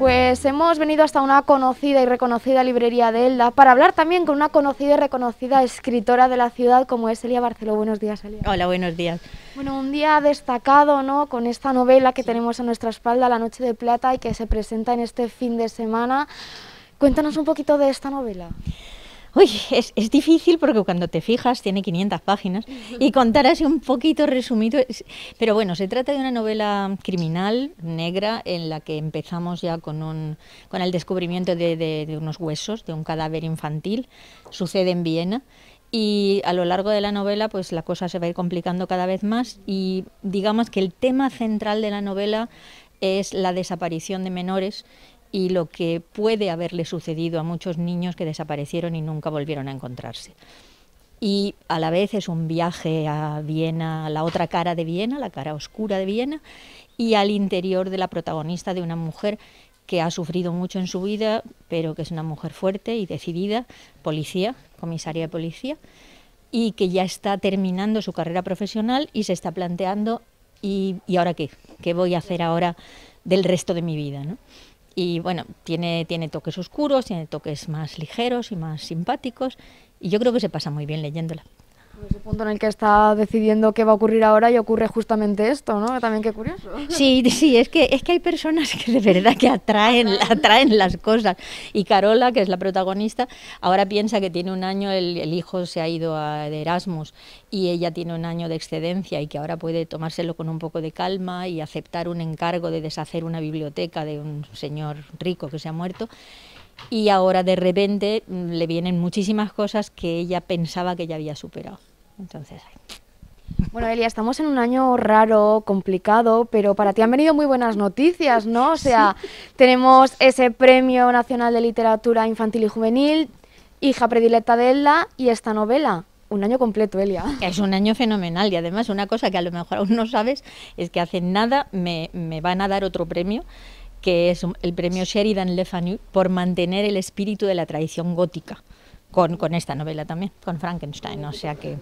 Pues hemos venido hasta una conocida y reconocida librería de Elda para hablar también con una conocida y reconocida escritora de la ciudad como es Elia Barceló. Buenos días, Elia. Hola, buenos días. Bueno, un día destacado, ¿no?, con esta novela que tenemos a nuestra espalda, La noche de plata, y que se presenta en este fin de semana. Cuéntanos un poquito de esta novela uy, es, difícil porque cuando te fijas tiene 500 páginas y contar así un poquito resumido. pero bueno, se trata de una novela criminal negra en la que empezamos ya con, un, con el descubrimiento de, de, unos huesos, de un cadáver infantil. Sucede en Viena y a lo largo de la novela pues la cosa se va a ir complicando cada vez más y digamos que el tema central de la novela es la desaparición de menores y lo que puede haberle sucedido a muchos niños que desaparecieron y nunca volvieron a encontrarse. Y a la vez es un viaje a Viena, la otra cara de Viena, la cara oscura de Viena, y al interior de la protagonista de una mujer que ha sufrido mucho en su vida, pero que es una mujer fuerte y decidida, policía, comisaria de policía, y que ya está terminando su carrera profesional y se está planteando, ¿y, ahora qué? ¿Qué voy a hacer ahora del resto de mi vida? ¿no? Y bueno, tiene, tiene toques oscuros, tiene toques más ligeros y más simpáticos. Y yo creo que se pasa muy bien leyéndola. Pues ese punto en el que está decidiendo qué va a ocurrir ahora y ocurre justamente esto, ¿no? También qué curioso. Sí, sí, es que, es que hay personas que de verdad que atraen, atraen las cosas. Y Carola, que es la protagonista, ahora piensa que tiene un año, el, hijo se ha ido a, de Erasmus y ella tiene un año de excedencia y que ahora puede tomárselo con un poco de calma y aceptar un encargo de deshacer una biblioteca de un señor rico que se ha muerto y ahora de repente mm, le vienen muchísimas cosas que ella pensaba que ya había superado. Entonces, bueno, Elia, estamos en un año raro, complicado, pero para ti han venido muy buenas noticias, ¿no? O sea, tenemos ese Premio Nacional de Literatura Infantil y Juvenil, hija predilecta de Elda y esta novela. Un año completo, Elia. Es un año fenomenal y además una cosa que a lo mejor aún no sabes es que hace nada me, me van a dar otro premio que es el premio Sheridan Le Fanu por mantener el espíritu de la tradición gótica con, esta novela también, con Frankenstein. O sea que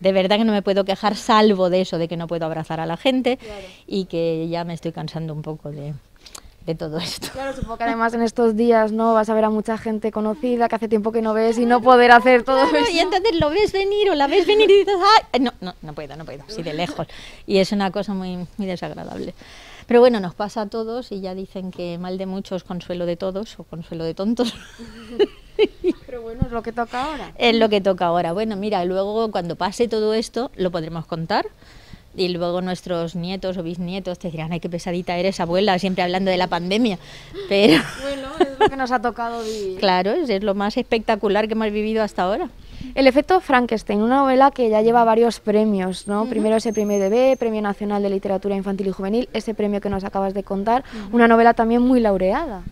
de verdad que no me puedo quejar, salvo de eso, de que no puedo abrazar a la gente y que ya me estoy cansando un poco de, todo esto. Claro, supongo que además en estos días no vas a ver a mucha gente conocida que hace tiempo que no ves y no poder hacer todo eso. Y entonces lo ves venir o la ves venir y dices, ¡ay! Eh, no, no, puedo, no puedo, así de lejos. Y es una cosa muy, muy desagradable. Pero bueno, nos pasa a todos y ya dicen que mal de muchos, consuelo de todos o consuelo de tontos. bueno, es lo que toca ahora. Es lo que toca ahora. Bueno, mira, luego cuando pase todo esto lo podremos contar. Y luego nuestros nietos o bisnietos te dirán, ay, qué pesadita eres, abuela, siempre hablando de la pandemia. Pero... Bueno, es lo que nos ha tocado vivir. Claro, es, es lo más espectacular que hemos vivido hasta ahora. El efecto Frankenstein, una novela que ya lleva varios premios, ¿no? Primero ese premio B, Premio Nacional de Literatura Infantil y Juvenil, ese premio que nos acabas de contar, una novela también muy laureada.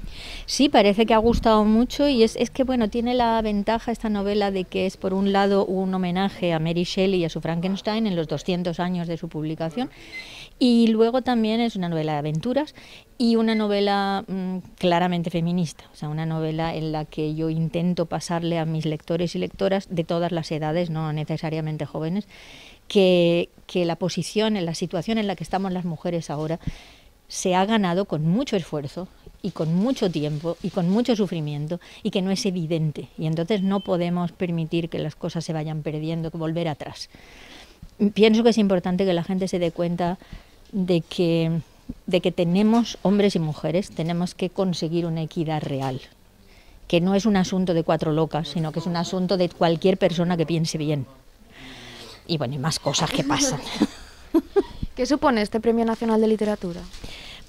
Sí, parece que ha gustado mucho y es, que, bueno, tiene la ventaja esta novela de que es, por un lado, un homenaje a Mary Shelley y a su Frankenstein en los 200 años de su publicación y luego también es una novela de aventuras y una novela mm, claramente feminista, o sea, una novela en la que yo intento pasarle a mis lectores y lectoras de todas las edades, no necesariamente jóvenes, que, la posición, en la situación en la que estamos las mujeres ahora, se ha ganado con mucho esfuerzo y con mucho tiempo y con mucho sufrimiento y que no es evidente. Y entonces no podemos permitir que las cosas se vayan perdiendo, que volver atrás. Pienso que es importante que la gente se dé cuenta de que, de que tenemos hombres y mujeres, tenemos que conseguir una equidad real que no es un asunto de cuatro locas, sino que es un asunto de cualquier persona que piense bien. Y bueno, y más cosas que pasan. ¿Qué supone este Premio Nacional de Literatura?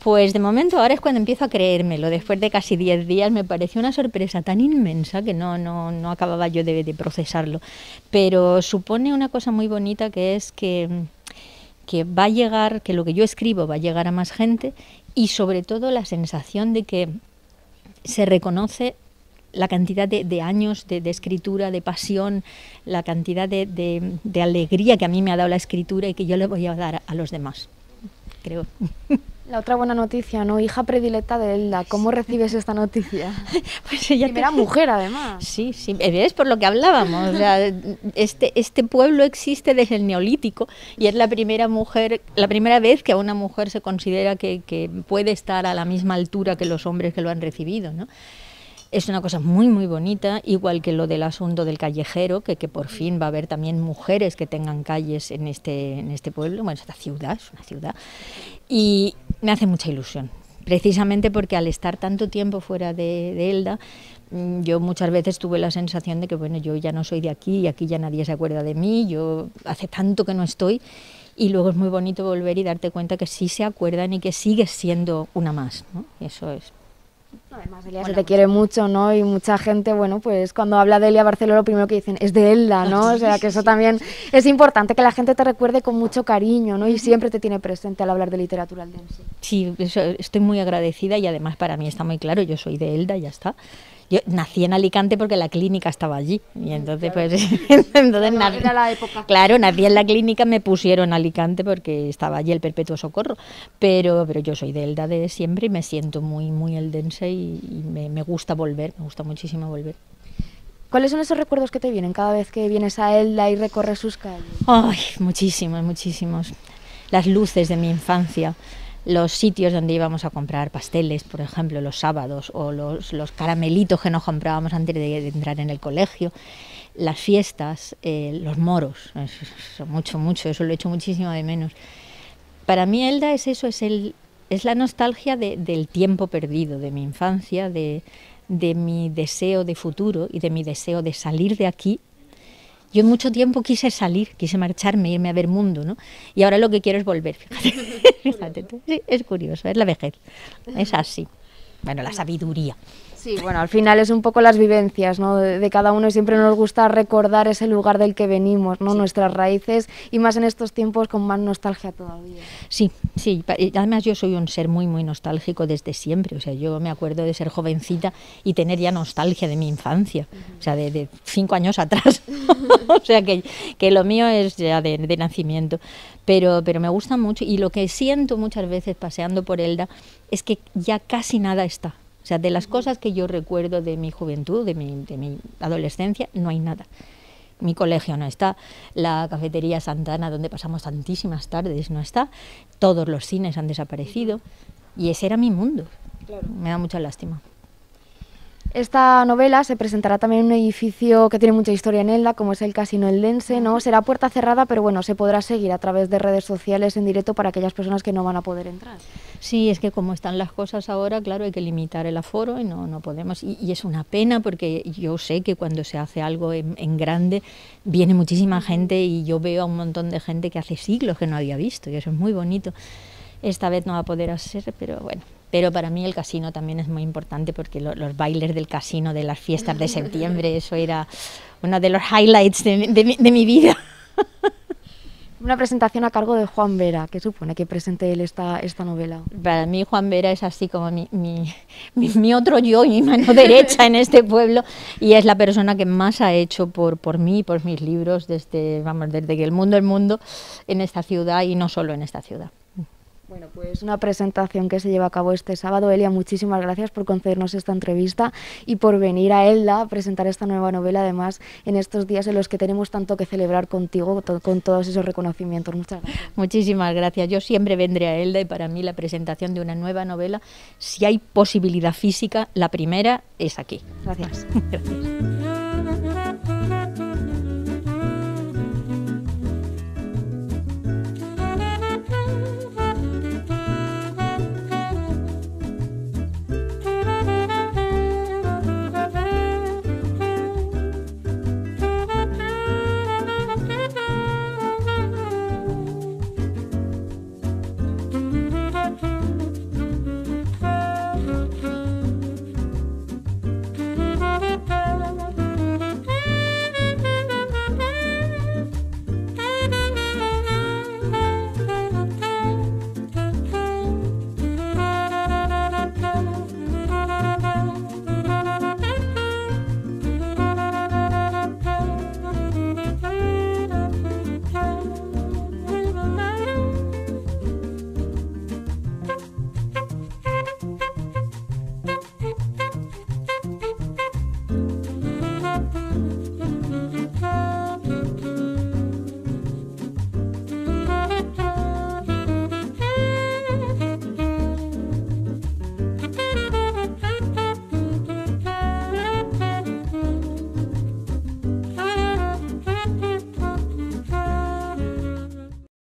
Pues de momento ahora es cuando empiezo a creérmelo. Después de casi diez días me pareció una sorpresa tan inmensa que no, no, no acababa yo de, de, procesarlo. Pero supone una cosa muy bonita que es que, que va a llegar, que lo que yo escribo va a llegar a más gente y sobre todo la sensación de que se reconoce la cantidad de, años de, escritura, de pasión, la cantidad de, alegría que a mí me ha dado la escritura y que yo le voy a dar a los demás, creo. La otra buena noticia, ¿no? Hija predilecta de Elda, ¿cómo recibes esta noticia? pues ella Primera mujer, además. Sí, sí, eh, es por lo que hablábamos. este, este pueblo existe desde el Neolítico y es la primera mujer, la primera vez que a una mujer se considera que, que puede estar a la misma altura que los hombres que lo han recibido, ¿no? Es una cosa muy, muy bonita, igual que lo del asunto del callejero, que, que por fin va a haber también mujeres que tengan calles en este, en este pueblo, bueno, esta ciudad, es una ciudad. Y me hace mucha ilusión, precisamente porque al estar tanto tiempo fuera de, Elda, mm, yo muchas veces tuve la sensación de que, bueno, yo ya no soy de aquí y aquí ya nadie se acuerda de mí, yo hace tanto que no estoy y luego es muy bonito volver y darte cuenta que sí se acuerdan y que sigues siendo una más, Eso es Además, Elia se te pues quiere mucho, ¿no? Y mucha gente, bueno, pues cuando habla de Elia Barceló lo primero que dicen es de Elda, ¿no? O sea, que eso también es importante, que la gente te recuerde con mucho cariño, ¿no? Y siempre te tiene presente al hablar de literatura aldense. Sí, estoy muy agradecida y además para mí está muy claro, yo soy de Elda, ya está. Yo nací en Alicante porque la clínica estaba allí. Y entonces, pues. entonces, la época. Claro, nací en la clínica, me pusieron a Alicante porque estaba allí el perpetuo socorro. Pero, pero yo soy de Elda de siempre y me siento muy, muy eldense y, y me, me gusta volver, me gusta muchísimo volver. ¿Cuáles son esos recuerdos que te vienen cada vez que vienes a Elda y recorres sus calles? Ay, muchísimos, muchísimos. Las luces de mi infancia, los sitios donde íbamos a comprar pasteles, por ejemplo, los sábados, o los, los caramelitos que nos comprábamos antes de, entrar en el colegio las fiestas, eh, los moros, eso, mucho, mucho, eso lo he hecho muchísimo de menos. Para mí Elda es eso, es, el, es la nostalgia del tiempo perdido, de mi infancia, de mi deseo de futuro y de mi deseo de salir de aquí yo en mucho tiempo quise salir, quise marcharme, irme a ver mundo, ¿no? Y ahora lo que quiero es volver, fíjate. fíjate Sí, es curioso, es la vejez. Es así bueno, la sabiduría. Sí, bueno, al final es un poco las vivencias ¿no? de, cada uno y siempre nos gusta recordar ese lugar del que venimos, ¿no? nuestras raíces y más en estos tiempos con más nostalgia todavía. Sí, sí, además yo soy un ser muy, muy nostálgico desde siempre, o sea, yo me acuerdo de ser jovencita y tener ya nostalgia de mi infancia, o sea, de, cinco años atrás, o sea, que, que, lo mío es ya de nacimiento pero, me gusta mucho y lo que siento muchas veces paseando por Elda es que ya casi nada está. O sea, de las cosas que yo recuerdo de mi juventud, de mi, adolescencia, no hay nada mi colegio no está, la cafetería Santana, donde pasamos tantísimas tardes, no está, todos los cines han desaparecido y ese era mi mundo. Me da mucha lástima. Esta novela se presentará también en un edificio que tiene mucha historia en ella, como es el Casino Eldense, ¿no? Será puerta cerrada, pero bueno, se podrá seguir a través de redes sociales en directo para aquellas personas que no van a poder entrar. Sí, es que como están las cosas ahora, claro, hay que limitar el aforo y no, no podemos. Y, es una pena porque yo sé que cuando se hace algo en, en, grande viene muchísima gente y yo veo a un montón de gente que hace siglos que no había visto y eso es muy bonito. Esta vez no va a poder hacer, pero bueno, pero para mí el casino también es muy importante porque los bailes del casino de las fiestas de septiembre, eso era uno de los highlights de, mi vida. Una presentación a cargo de Juan Vera, que supone que presente él esta, esta novela. Para mí Juan Vera es así como mi, otro yo y mi mano derecha en este pueblo y es la persona que más ha hecho por, por mí, por mis libros, desde, vamos, desde que el mundo el mundo en esta ciudad y no solo en esta ciudad. Bueno, pues una presentación que se lleva a cabo este sábado. Elia, muchísimas gracias por concedernos esta entrevista y por venir a Elda a presentar esta nueva novela, además, en estos días en los que tenemos tanto que celebrar contigo, con todos esos reconocimientos. Muchas gracias. Muchísimas gracias. Yo siempre vendré a Elda y para mí la presentación de una nueva novela, si hay posibilidad física, la primera es aquí. gracias.